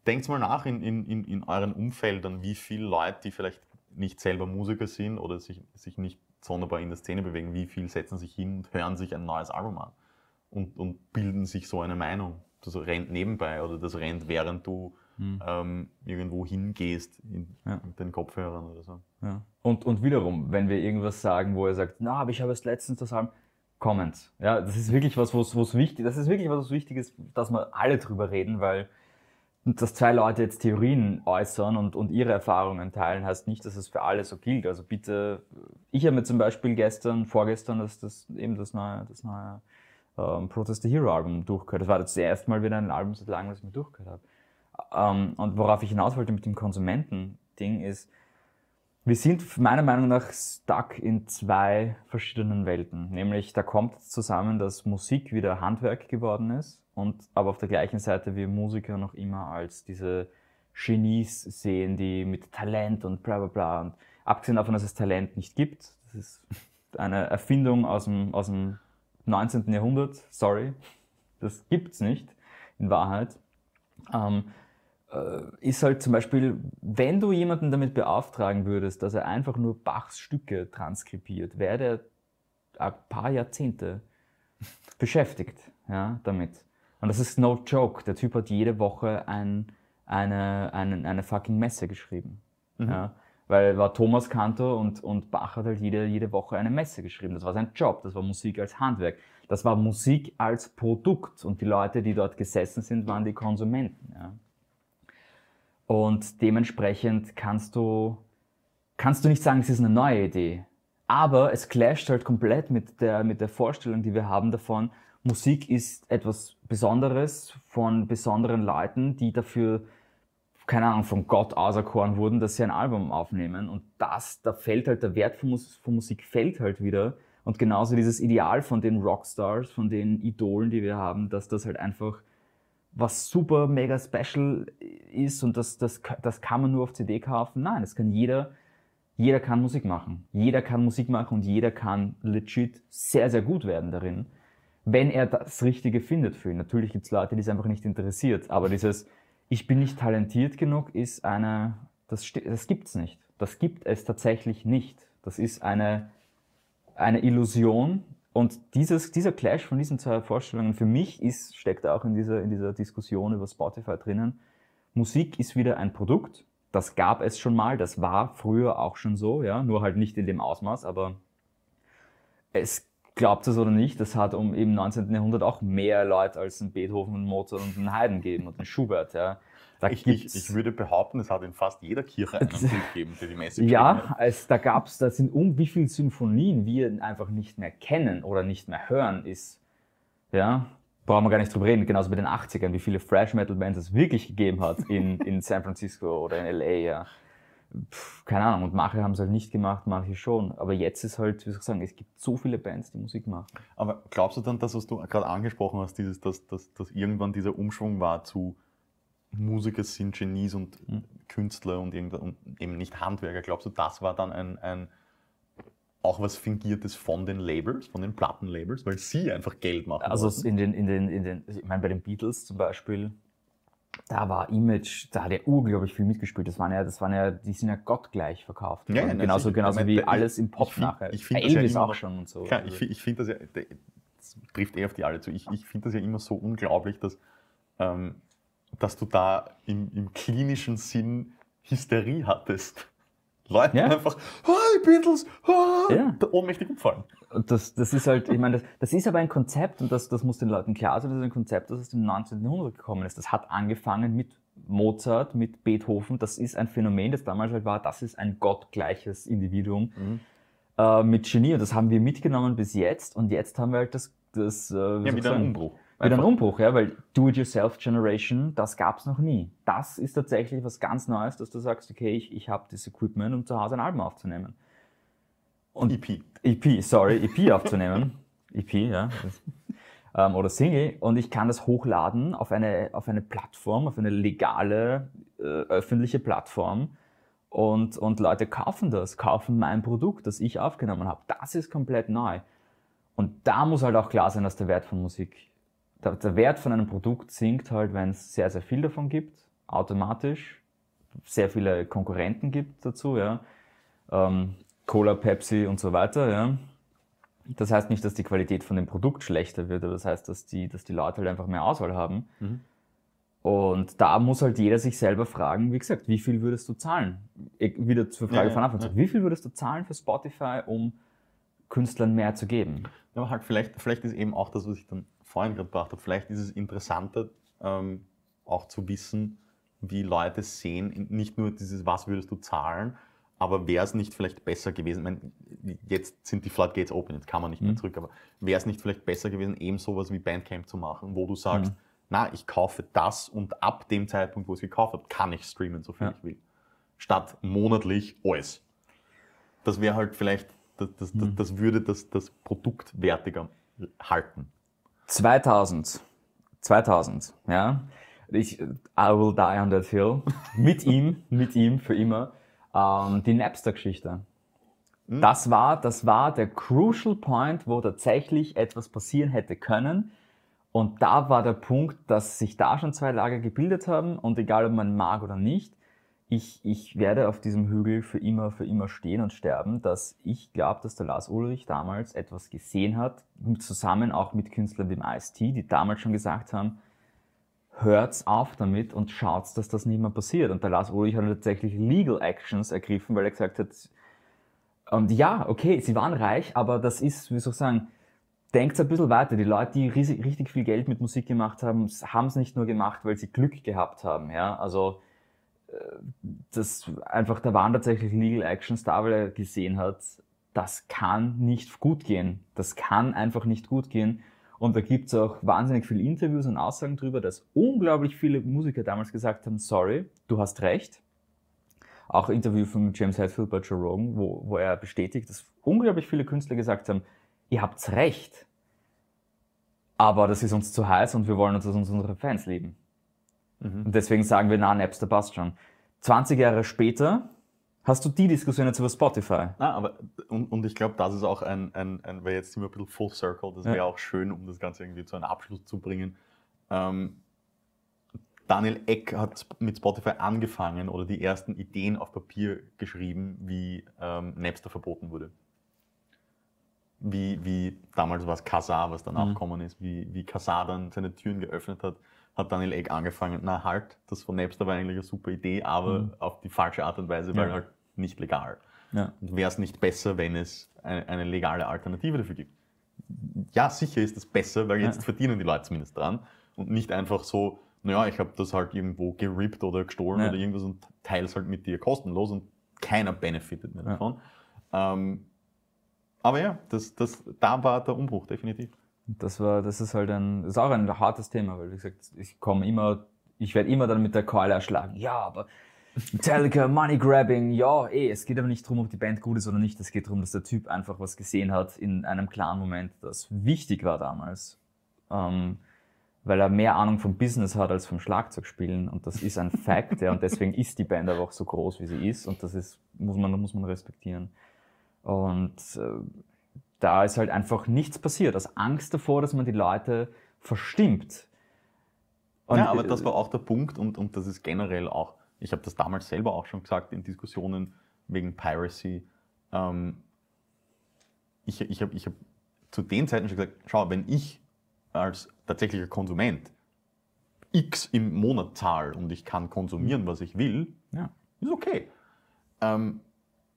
denkt mal nach in, in, in euren Umfeldern, wie viele Leute, die vielleicht nicht selber Musiker sind oder sich, sich nicht sonderbar in der Szene bewegen. Wie viel setzen sich hin und hören sich ein neues Album an und, und bilden sich so eine Meinung. Das rennt nebenbei oder das rennt, während du hm. ähm, irgendwo hingehst in, ja. mit den Kopfhörern oder so. Ja. Und, und wiederum, wenn wir irgendwas sagen, wo er sagt, na, aber ich habe es letztens das Album, Comments. Ja, das ist wirklich was, wo es wichtig, das ist wirklich was, was wichtig ist, dass wir alle drüber reden, weil und dass zwei Leute jetzt Theorien äußern und, und ihre Erfahrungen teilen, heißt nicht, dass es für alle so gilt. Also bitte, ich habe mir zum Beispiel gestern, vorgestern, das, das eben das neue, das neue ähm, Protest the Hero Album durchgehört. Das war das erste Mal wieder ein Album seit langem, das ich mir durchgehört habe. Ähm, und worauf ich hinaus wollte mit dem Konsumenten-Ding ist, wir sind meiner Meinung nach stuck in zwei verschiedenen Welten. Nämlich, da kommt zusammen, dass Musik wieder Handwerk geworden ist und aber auf der gleichen Seite wir Musiker noch immer als diese Genies sehen, die mit Talent und bla bla bla. Und abgesehen davon, dass es Talent nicht gibt, das ist eine Erfindung aus dem, aus dem 19. Jahrhundert, sorry, das gibt's nicht in Wahrheit. Ähm, äh, ist halt zum Beispiel, wenn du jemanden damit beauftragen würdest, dass er einfach nur Bachs Stücke transkribiert, wäre der ein paar Jahrzehnte beschäftigt ja, damit. Und das ist no joke. Der Typ hat jede Woche ein, eine, eine, eine fucking Messe geschrieben. Mhm. Ja, weil war Thomas Kantor und, und Bach hat halt jede, jede Woche eine Messe geschrieben. Das war sein Job, das war Musik als Handwerk. Das war Musik als Produkt. Und die Leute, die dort gesessen sind, waren die Konsumenten. Ja. Und dementsprechend kannst du, kannst du nicht sagen, es ist eine neue Idee. Aber es clasht halt komplett mit der, mit der Vorstellung, die wir haben davon, Musik ist etwas Besonderes von besonderen Leuten, die dafür, keine Ahnung, von Gott auserkoren wurden, dass sie ein Album aufnehmen. Und das, da fällt halt, der Wert von, von Musik fällt halt wieder. Und genauso dieses Ideal von den Rockstars, von den Idolen, die wir haben, dass das halt einfach was super mega special ist und das, das, das kann man nur auf CD kaufen. Nein, das kann jeder, jeder kann Musik machen. Jeder kann Musik machen und jeder kann legit sehr, sehr gut werden darin wenn er das Richtige findet für ihn. Natürlich gibt es Leute, die es einfach nicht interessiert, aber dieses Ich bin nicht talentiert genug ist eine, das, das gibt es nicht. Das gibt es tatsächlich nicht. Das ist eine, eine Illusion, und dieses, dieser Clash von diesen zwei Vorstellungen für mich ist, steckt auch in dieser, in dieser Diskussion über Spotify drinnen. Musik ist wieder ein Produkt. Das gab es schon mal. Das war früher auch schon so, ja. Nur halt nicht in dem Ausmaß, aber es glaubt es oder nicht, es hat um eben 19. Jahrhundert auch mehr Leute als einen Beethoven, einen Mozart und einen Haydn gegeben und einen Schubert. Ja. Da ich, ich, ich, würde behaupten, es hat in fast jeder Kirche einen Typ [laughs] gegeben, der die Messe Ja, es, da gab es, da sind um wie viele Symphonien wir einfach nicht mehr kennen oder nicht mehr hören, ist, ja, brauchen wir gar nicht drüber reden, genauso bei den 80ern, wie viele Fresh Metal Bands es wirklich gegeben hat in, in San Francisco oder in LA, ja pf, keine Ahnung, und manche haben es halt nicht gemacht, manche schon. Aber jetzt ist halt, wie soll ich sagen, es gibt so viele Bands, die Musik machen. Aber glaubst du dann, dass was du gerade angesprochen hast, dieses, dass, dass, dass irgendwann dieser Umschwung war zu Musiker sind Genies und mhm. Künstler und, und, eben nicht Handwerker, glaubst du, das war dann ein, ein auch was Fingiertes von den Labels, von den Plattenlabels, weil sie einfach Geld machen. Also wollten. in den, in den, in den, ich meine, bei den Beatles zum Beispiel, da war Image, da hat er unglaublich viel mitgespielt. Das waren ja, das waren ja, die sind ja gottgleich verkauft. Ja, ja genauso, genauso ich, wie ich, alles im Pop ich, nachher. Ich find, Elvis ja auch schon und so. Klar, also. ich, finde das ja, das trifft eh auf die alle zu. Ich, ich finde das ja immer so unglaublich, dass, ähm, dass du da im, im klinischen Sinn Hysterie hattest. Leute ja. einfach, hi Beatles, hi, ja. ohnmächtig umfallen. Das, das ist halt, ich meine, das, das ist aber ein Konzept und das, das muss den Leuten klar sein, das ist ein Konzept, das aus dem 19. Jahrhundert gekommen ist. Das hat angefangen mit Mozart, mit Beethoven, das ist ein Phänomen, das damals halt war, das ist ein gottgleiches Individuum mhm. äh, mit Genie und das haben wir mitgenommen bis jetzt und jetzt haben wir halt das, das äh, ja, wieder ein Umbruch. Wieder ein Umbruch, ja, weil Do-it-yourself-Generation, das gab es noch nie. Das ist tatsächlich was ganz Neues, dass du sagst, okay, ich, ich habe das Equipment, um zu Hause ein Album aufzunehmen. Und EP. EP, sorry, EP aufzunehmen. [laughs] EP, ja. ähm, oder Single. Und ich kann das hochladen auf eine, auf eine Plattform, auf eine legale, äh, öffentliche Plattform. Und, und Leute kaufen das, kaufen mein Produkt, das ich aufgenommen habe. Das ist komplett neu. Und da muss halt auch klar sein, dass der Wert von Musik der, der Wert von einem Produkt sinkt halt, wenn es sehr, sehr viel davon gibt, automatisch, sehr viele Konkurrenten gibt dazu, ja. Ähm, Cola, Pepsi und so weiter, ja. Das heißt nicht, dass die Qualität von dem Produkt schlechter wird, aber das heißt, dass die, dass die Leute halt einfach mehr Auswahl haben. Mhm. Und da muss halt jeder sich selber fragen, wie gesagt, wie viel würdest du zahlen? Ich, wieder zur Frage ja, von Anfang, ja. wie viel würdest du zahlen für Spotify, um Künstlern mehr zu geben? Ja, aber halt vielleicht, vielleicht ist eben auch das, was ich dann vorhin gerade gebracht habe, vielleicht ist es interessanter, ähm, auch zu wissen, wie Leute sehen, nicht nur dieses, was würdest du zahlen, aber wäre es nicht vielleicht besser gewesen, meine, jetzt sind die Floodgates open, jetzt kann man nicht mehr mhm. zurück, aber wäre es nicht vielleicht besser gewesen, eben sowas wie Bandcamp zu machen, wo du sagst, mhm. na, ich kaufe das und ab dem Zeitpunkt, wo ich es gekauft habe, kann ich streamen, so viel ja. ich will. Statt monatlich alles. Das wäre halt vielleicht, das, das, das, mhm. das würde das, das Produkt wertiger halten. 2000, 2000, ja. Ich, I will die on that hill. Mit [laughs] ihm, mit ihm für immer. Ähm, die Napster-Geschichte. Hm? Das war, das war der crucial point, wo tatsächlich etwas passieren hätte können. Und da war der Punkt, dass sich da schon zwei Lager gebildet haben und egal ob man mag oder nicht, ich, ich werde auf diesem Hügel für immer, für immer stehen und sterben, dass ich glaube, dass der Lars Ulrich damals etwas gesehen hat, zusammen auch mit Künstlern wie dem IST, die damals schon gesagt haben, hört's auf damit und schaut's, dass das nicht mehr passiert. Und der Lars Ulrich hat tatsächlich Legal Actions ergriffen, weil er gesagt hat, und ja, okay, sie waren reich, aber das ist, wie soll ich sagen, denkt ein bisschen weiter. Die Leute, die riesig, richtig viel Geld mit Musik gemacht haben, haben es nicht nur gemacht, weil sie Glück gehabt haben. Ja? Also dass einfach, da waren tatsächlich Legal Actions da, weil er gesehen hat, das kann nicht gut gehen. Das kann einfach nicht gut gehen. Und da gibt es auch wahnsinnig viele Interviews und Aussagen darüber, dass unglaublich viele Musiker damals gesagt haben, sorry, du hast recht. Auch Interview von James Hetfield bei Joe Rogan, wo, wo er bestätigt, dass unglaublich viele Künstler gesagt haben, ihr habt recht. Aber das ist uns zu heiß und wir wollen, dass uns unsere Fans leben. Mhm. Und deswegen sagen wir, na, Napster passt schon. 20 Jahre später hast du die Diskussion jetzt über Spotify. Ah, aber, und, und ich glaube, das ist auch ein, ein, ein, weil jetzt sind wir ein bisschen full circle, das wäre ja. auch schön, um das Ganze irgendwie zu einem Abschluss zu bringen. Ähm, Daniel Eck hat mit Spotify angefangen oder die ersten Ideen auf Papier geschrieben, wie ähm, Napster verboten wurde. Wie, wie damals war es Kazaa, was danach mhm. gekommen ist, wie, wie Kazaa dann seine Türen geöffnet hat hat Daniel Egg angefangen, na halt, das von Napster war eigentlich eine super Idee, aber mhm. auf die falsche Art und Weise, weil ja. halt nicht legal. Ja. wäre es nicht besser, wenn es eine, eine, legale Alternative dafür gibt? Ja, sicher ist es besser, weil jetzt ja. verdienen die Leute zumindest dran und nicht einfach so, naja, ich habe das halt irgendwo gerippt oder gestohlen ja. oder irgendwas und teile es halt mit dir kostenlos und keiner benefitet mehr davon. Ähm, aber ja, das, das, da war der Umbruch definitiv. Das war, das ist halt ein, ist auch ein hartes Thema, weil wie gesagt, ich komme immer, ich werde immer dann mit der Keule erschlagen. Ja, aber Metallica, Money Grabbing, ja, eh, es geht aber nicht darum, ob die Band gut ist oder nicht. Es geht darum, dass der Typ einfach was gesehen hat in einem klaren Moment, das wichtig war damals. Ähm, weil er mehr Ahnung vom Business hat als vom Schlagzeugspielen und das ist ein Fact, ja, und deswegen [laughs] ist die Band aber auch so groß, wie sie ist und das ist, muss man, muss man respektieren. Und äh, da ist halt einfach nichts passiert, aus Angst davor, dass man die Leute verstimmt. Und ja, aber das äh, war auch der Punkt und, und das ist generell auch, ich habe das damals selber auch schon gesagt in Diskussionen wegen Piracy. Ähm, ich ich habe ich hab zu den Zeiten schon gesagt, schau, wenn ich als tatsächlicher Konsument X im Monat zahle und ich kann konsumieren, was ich will, ja. ist okay. Ähm,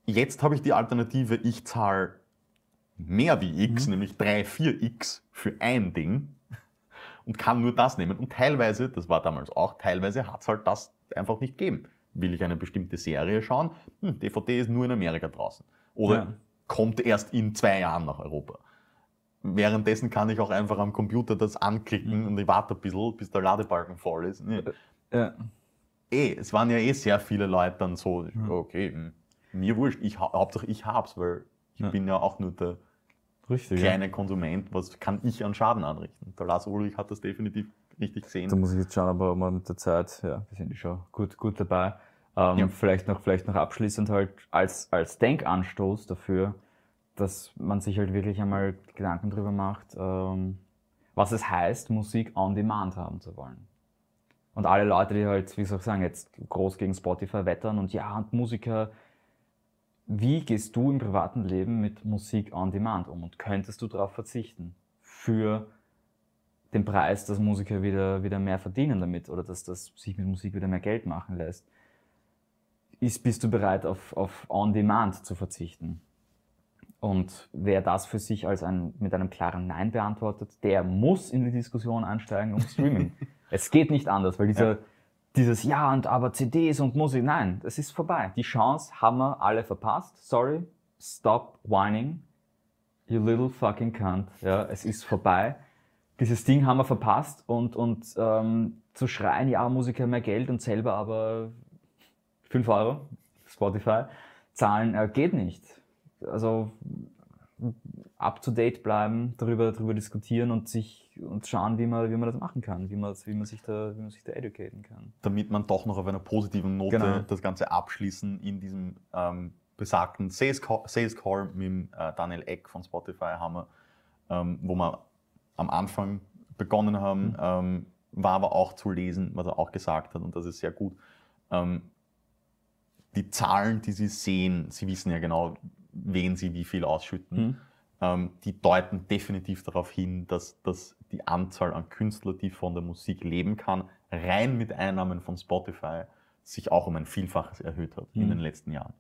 jetzt habe ich die Alternative, ich zahle mehr wie x, mhm. nämlich 3, 4x für ein Ding und kann nur das nehmen. Und teilweise, das war damals auch, teilweise hat es halt das einfach nicht gegeben. Will ich eine bestimmte Serie schauen? Hm, DVD ist nur in Amerika draußen. Oder ja. kommt erst in zwei Jahren nach Europa. Währenddessen kann ich auch einfach am Computer das anklicken mhm. und ich warte ein bisschen, bis der Ladebalken voll ist. Nee. Äh, ja. Eh, es waren ja eh sehr viele Leute dann so, mhm. okay, hm, mir wurscht, ich, Hauptsache ich hab's, weil ich ja. bin ja auch nur der Richtig, kleine ja. Konsument, was kann ich an Schaden anrichten? Der Lars Ulrich hat das definitiv richtig gesehen. Da muss ich jetzt schauen, aber mal mit der Zeit, ja, wir sind schon gut, gut dabei. Ähm, ja. vielleicht, noch, vielleicht noch abschließend halt als, als Denkanstoß dafür, dass man sich halt wirklich einmal Gedanken darüber macht, ähm, was es heißt, Musik on Demand haben zu wollen. Und alle Leute, die halt, wie soll ich sagen, jetzt groß gegen Spotify wettern und ja, und Musiker wie gehst du im privaten Leben mit Musik on Demand um und könntest du darauf verzichten für den Preis, dass Musiker wieder, wieder mehr verdienen damit oder dass das sich mit Musik wieder mehr Geld machen lässt? Ist, bist du bereit, auf, auf On Demand zu verzichten? Und wer das für sich als ein, mit einem klaren Nein beantwortet, der muss in die Diskussion einsteigen um Streaming. [laughs] es geht nicht anders, weil dieser, ja dieses Ja und aber CDs und Musik. Nein, das ist vorbei. Die Chance haben wir alle verpasst. Sorry, stop whining. You little fucking cunt. Ja, es ist vorbei. Dieses Ding haben wir verpasst und, und ähm, zu schreien, ja, Musiker mehr Geld und selber aber 5 Euro, Spotify, zahlen äh, geht nicht. Also up to date bleiben, darüber, darüber diskutieren und sich und schauen, wie man, wie man das machen kann, wie man, wie man sich da, wie man sich da educaten kann. Damit man doch noch auf einer positiven Note genau. das Ganze abschließen in diesem ähm, besagten Sales Call, Sales Call mit äh, Daniel Eck von Spotify haben ähm, wo wir am Anfang begonnen haben, mhm. ähm, war aber auch zu lesen, was er auch gesagt hat und das ist sehr gut. Ähm, die Zahlen, die Sie sehen, Sie wissen ja genau, wen Sie wie viel ausschütten. Mhm ähm, die deuten definitiv darauf hin, dass, dass die Anzahl an Künstlern, die von der Musik leben kann, rein mit Einnahmen von Spotify sich auch um ein Vielfaches erhöht hat mhm. in den letzten Jahren.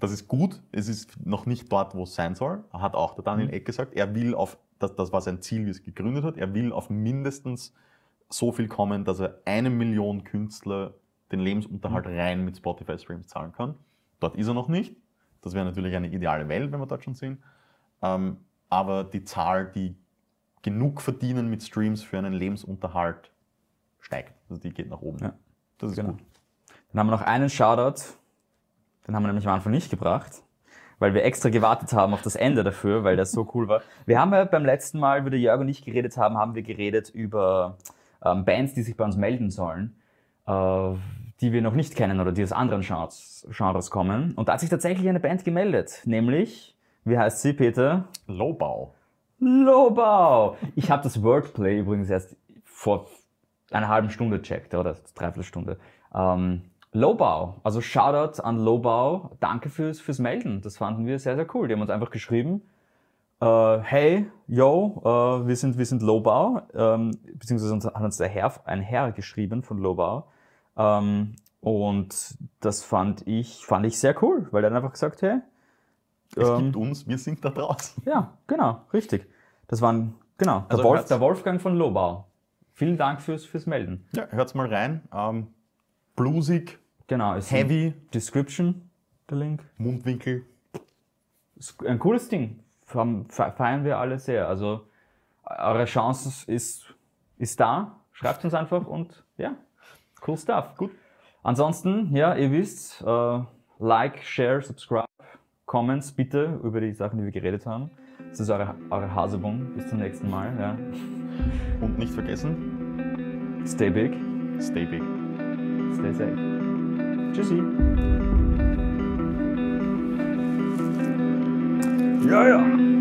Das ist gut, es ist noch nicht dort, wo es sein soll, hat auch der Daniel mhm. Eck gesagt. Er will auf, das, das war sein Ziel, wie es gegründet hat, er will auf mindestens so viel kommen, dass er eine Million Künstler den Lebensunterhalt mhm. rein mit Spotify-Streams zahlen kann. Dort ist er noch nicht. Das wäre natürlich eine ideale Welt, wenn wir dort schon sind. Ähm, aber die Zahl, die genug verdienen mit Streams für einen Lebensunterhalt, steigt. Also die geht nach oben. Ja. Das ist genau. gut. Dann haben wir noch einen Shoutout. Den haben wir nämlich am Anfang nicht gebracht, weil wir extra gewartet haben auf das Ende dafür, weil das so [laughs] cool war. Wir haben ja beim letzten Mal, wie der Jörg und ich geredet haben, haben wir geredet über ähm, Bands, die sich bei uns melden sollen, äh, die wir noch nicht kennen oder die aus anderen Genres, Genres kommen. Und da hat sich tatsächlich eine Band gemeldet, nämlich wie heißt sie, Peter? Lobau. Lobau! Ich habe das Wordplay übrigens erst vor einer halben Stunde checkt, oder dreiviertel Stunde. Ähm, Lobau, also Shoutout an Lobau. Danke fürs, fürs Melden. Das fanden wir sehr, sehr cool. Die haben uns einfach geschrieben, äh, hey, yo, äh, wir, sind, wir sind Lobau, ähm, beziehungsweise uns, hat uns der Herr, ein Herr geschrieben von Lobau. Ähm, und das fand ich, fand ich sehr cool, weil er dann einfach gesagt, hey, es ähm, gibt uns, wir sind da draußen. Ja, genau, richtig. Das waren, genau, also der, also Wolf, der Wolfgang von Lobau. Vielen Dank fürs, fürs Melden. Ja, hört's mal rein. Ähm, bluesig, genau, heavy. Description, der Link. Mundwinkel. Ein cooles Ding. Feiern wir alle sehr. Also, eure Chance ist, ist da. Schreibt uns einfach und ja, cool stuff. Gut. Ansonsten, ja, ihr wisst, uh, äh, like, share, subscribe. Comments bitte über die Sachen, die wir geredet haben. Das ist eure, eure Hasebung. Bis zum nächsten Mal. Ja. Und nicht vergessen, stay big. Stay big. Stay safe. Tschüssi. Ja, ja.